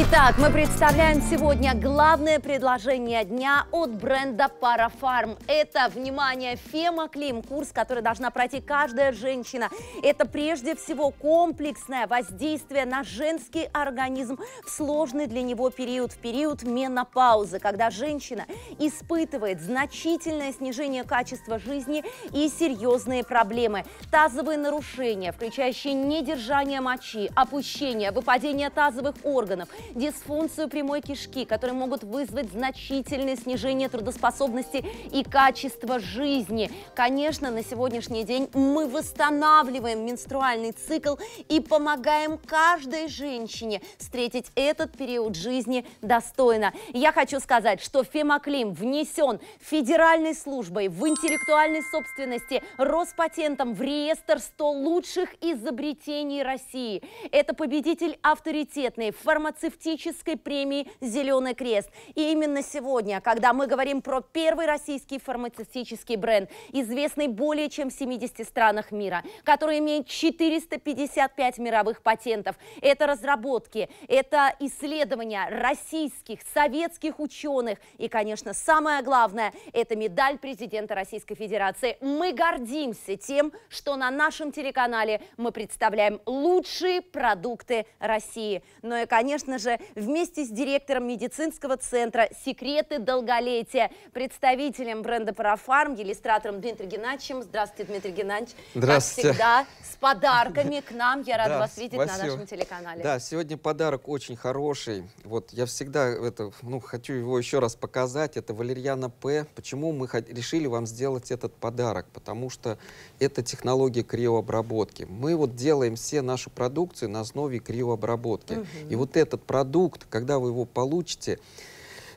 Итак, мы представляем сегодня главное предложение дня от бренда Parafarm. Это, внимание, фемоклим курс, который должна пройти каждая женщина. Это прежде всего комплексное воздействие на женский организм в сложный для него период, в период менопаузы, когда женщина испытывает значительное снижение качества жизни и серьезные проблемы. Тазовые нарушения, включающие недержание мочи, опущение, выпадение тазовых органов – дисфункцию прямой кишки, которые могут вызвать значительное снижение трудоспособности и качества жизни. Конечно, на сегодняшний день мы восстанавливаем менструальный цикл и помогаем каждой женщине встретить этот период жизни достойно. Я хочу сказать, что фемоклим внесен федеральной службой в интеллектуальной собственности Роспатентом в реестр 100 лучших изобретений России. Это победитель авторитетной фармацевтической терапевтической премии «Зеленый крест». И именно сегодня, когда мы говорим про первый российский фармацевтический бренд, известный более чем в 70 странах мира, который имеет 455 мировых патентов, это разработки, это исследования российских, советских ученых и, конечно, самое главное, это медаль президента Российской Федерации. Мы гордимся тем, что на нашем телеканале мы представляем лучшие продукты России. Ну и, конечно же, Париже вместе с директором медицинского центра «Секреты долголетия», представителем бренда «Парафарм», иллюстратором Дмитрием Геннадьевичем. Здравствуйте, Дмитрий Геннадьевич. Здравствуйте. Как всегда, с подарками к нам. Я рада да, вас видеть спасибо. на нашем телеканале. Да, сегодня подарок очень хороший. Вот я всегда это, ну, хочу его еще раз показать. Это Валерьяна П. Почему мы решили вам сделать этот подарок? Потому что это технология криообработки. Мы вот делаем все наши продукции на основе криообработки. Угу. И вот этот продукт, когда вы его получите,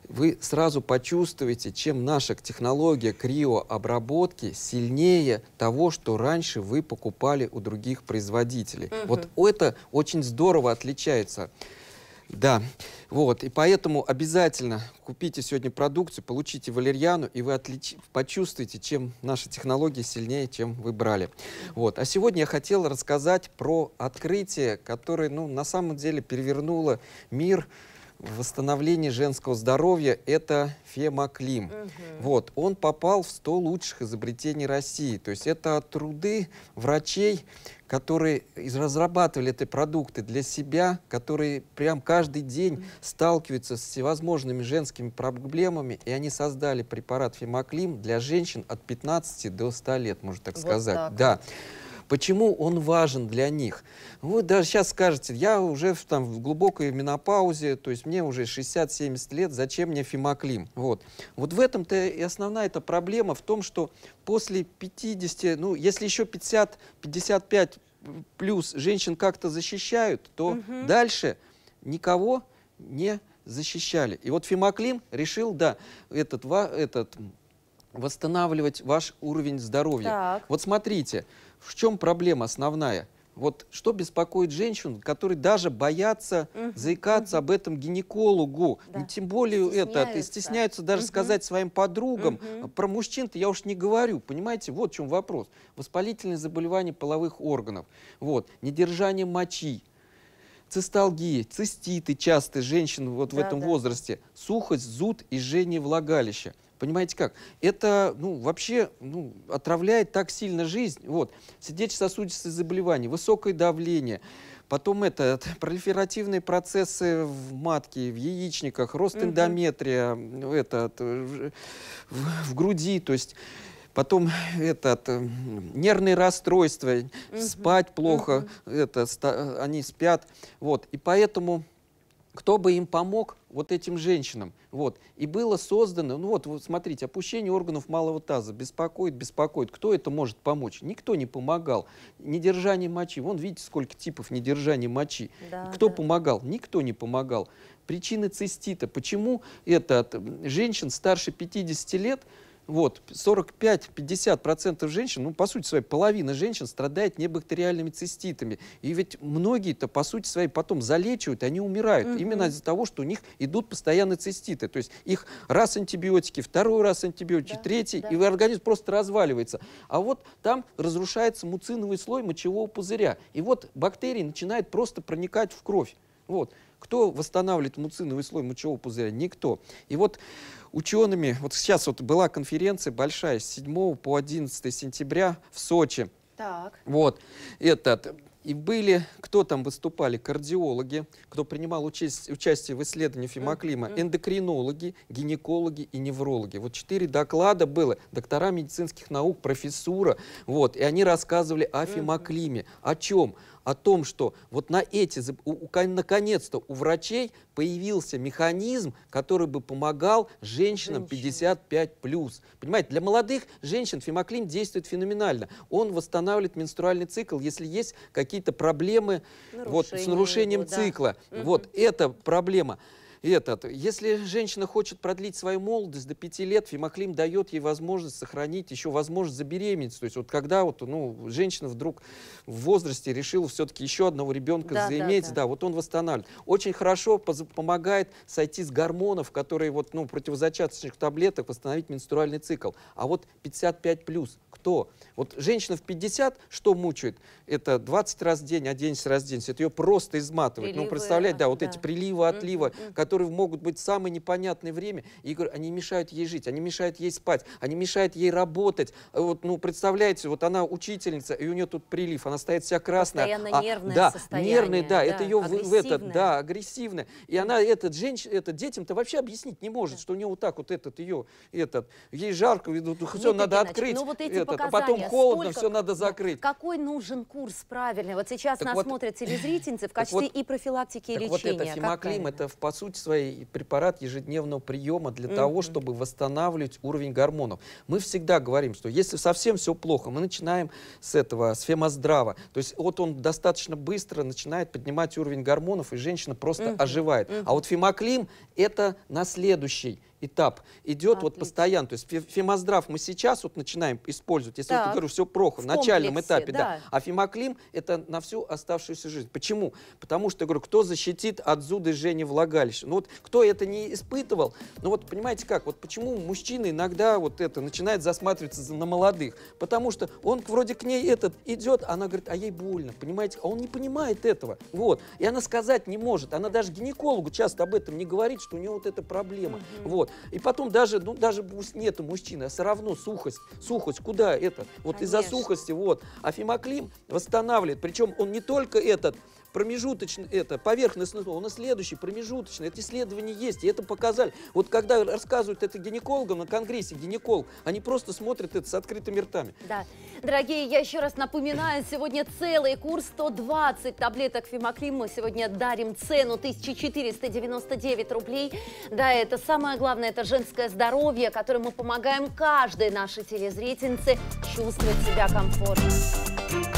вы сразу почувствуете, чем наша технология криообработки сильнее того, что раньше вы покупали у других производителей. Угу. Вот это очень здорово отличается. Да, вот, и поэтому обязательно купите сегодня продукцию, получите валерьяну, и вы отлич... почувствуете, чем наша технология сильнее, чем вы брали. Вот, а сегодня я хотел рассказать про открытие, которое, ну, на самом деле перевернуло мир, восстановление женского здоровья – это фемоклим. Угу. Вот, он попал в 100 лучших изобретений России. То есть это труды врачей, которые разрабатывали эти продукты для себя, которые прям каждый день сталкиваются с всевозможными женскими проблемами, и они создали препарат фемоклим для женщин от 15 до 100 лет, можно так вот сказать. Так. Да. Почему он важен для них? Вы даже сейчас скажете, я уже в, там, в глубокой менопаузе, то есть мне уже 60-70 лет, зачем мне фимоклим? Вот, вот в этом-то и основная эта проблема в том, что после 50, ну, если еще 50, 55 плюс женщин как-то защищают, то угу. дальше никого не защищали. И вот Фимоклим решил, да, этот, этот восстанавливать ваш уровень здоровья. Так. Вот смотрите, в чем проблема основная? Вот что беспокоит женщин, которые даже боятся угу, заикаться угу. об этом гинекологу, да. Ну, тем более стесняются. это, стесняются даже угу. сказать своим подругам. Угу. Про мужчин-то я уж не говорю, понимаете, вот в чем вопрос. Воспалительные заболевания половых органов, вот, недержание мочи, цисталгии, циститы часто женщин вот да, в этом да. возрасте, сухость, зуд и жжение влагалища. Понимаете как? Это, ну, вообще, ну, отравляет так сильно жизнь. Вот. Сердечно-сосудистые заболевания, высокое давление, Потом это, пролиферативные процессы в матке, в яичниках, рост угу. эндометрия, этот, э, в, в груди, то есть потом этот, э, нервные расстройства, угу. спать плохо, угу. это, ста, э, они спят. Вот, и поэтому кто бы им помог вот этим женщинам. Вот. И было создано, ну вот, вот смотрите, опущение органов малого таза беспокоит, беспокоит. Кто это может помочь? Никто не помогал. Недержание мочи. Вон видите, сколько типов недержания мочи. Да, кто да. помогал? Никто не помогал. Причины цистита. Почему это от женщин старше 50 лет вот, 45-50% женщин, ну, по сути своей, половина женщин страдает небактериальными циститами. И ведь многие-то, по сути своей, потом залечивают, они умирают. Угу. Именно из-за того, что у них идут постоянно циститы. То есть их раз антибиотики, второй раз антибиотики, да, третий, да. и организм просто разваливается. А вот там разрушается муциновый слой мочевого пузыря. И вот бактерии начинают просто проникать в кровь. Вот. Кто восстанавливает муциновый слой мочевого пузыря? Никто. И вот учеными, вот сейчас вот была конференция большая с 7 по 11 сентября в Сочи. Так. Вот, этот, и были, кто там выступали, кардиологи, кто принимал участь, участие в исследовании фемоклима, эндокринологи, гинекологи и неврологи. Вот четыре доклада было, доктора медицинских наук, профессура, вот, и они рассказывали о фемоклиме, о чем? о том, что вот на эти, наконец-то у врачей появился механизм, который бы помогал женщинам 55 плюс. Понимаете, для молодых женщин фемоклин действует феноменально. Он восстанавливает менструальный цикл, если есть какие-то проблемы вот, с нарушением его, да. цикла. Угу. Вот эта проблема этот, если женщина хочет продлить свою молодость до 5 лет, фемоклим дает ей возможность сохранить еще возможность забеременеть. То есть вот когда вот, ну, женщина вдруг в возрасте решила все-таки еще одного ребенка да, заиметь, да, да. да, вот он восстанавливает. Очень хорошо помогает сойти с гормонов, которые вот, ну, противозачаточных таблеток, восстановить менструальный цикл. А вот 55 плюс, кто? Вот женщина в 50 что мучает? Это 20 раз в день, 11 а раз в день. Это ее просто изматывает. Ну, приливы, ну, представляете, да, вот да. эти приливы, отливы, mm -hmm которые могут быть в самое непонятное время. И говорю, они мешают ей жить, они мешают ей спать, они мешают ей работать. Э, вот, ну, представляете, вот она учительница, и у нее тут прилив, она стоит вся красная. Постоянно а, нервное да, состояние. Нервное, да, да это ее в, в этот, да, агрессивная. И она этот женщин, этот детям-то вообще объяснить не может, да. что у нее вот так вот этот ее, этот, ей жарко, все Нет, надо открыть, ну вот эти этот, а потом холодно, сколько, все надо закрыть. Какой нужен курс правильный? Вот сейчас так нас вот, смотрят телезрительницы в качестве вот, и профилактики, и лечения. Вот это фимоклим, это по сути свой препарат ежедневного приема для mm -hmm. того, чтобы восстанавливать уровень гормонов. Мы всегда говорим, что если совсем все плохо, мы начинаем с этого, с фемоздрава. То есть вот он достаточно быстро начинает поднимать уровень гормонов, и женщина просто mm -hmm. оживает. Mm -hmm. А вот фемоклим — это на следующий этап идет Отлично. вот постоянно. То есть фемоздрав мы сейчас вот начинаем использовать, если так. я говорю, все прохо, в, в начальном этапе, да. да. А фемоклим это на всю оставшуюся жизнь. Почему? Потому что, я говорю, кто защитит от зуды Жени влагалища? Ну вот кто это не испытывал, ну вот понимаете как, вот почему мужчины иногда вот это начинают засматриваться на молодых? Потому что он вроде к ней этот идет, она говорит, а ей больно, понимаете? А он не понимает этого. Вот. И она сказать не может. Она даже гинекологу часто об этом не говорит, что у нее вот эта проблема. Угу. Вот. И потом даже, ну, даже нету мужчины, а все равно сухость, сухость, куда это? Вот из-за сухости, вот. Афимоклим восстанавливает, причем он не только этот промежуточный, это поверхностный снос, у нас следующий промежуточный, это исследование есть, и это показали. Вот когда рассказывают это гинекологам на конгрессе, гинеколог, они просто смотрят это с открытыми ртами. Да. Дорогие, я еще раз напоминаю, сегодня целый курс 120 таблеток Фимоклим. Мы сегодня дарим цену 1499 рублей. Да, это самое главное, это женское здоровье, которое мы помогаем каждой нашей телезрительнице чувствовать себя комфортно.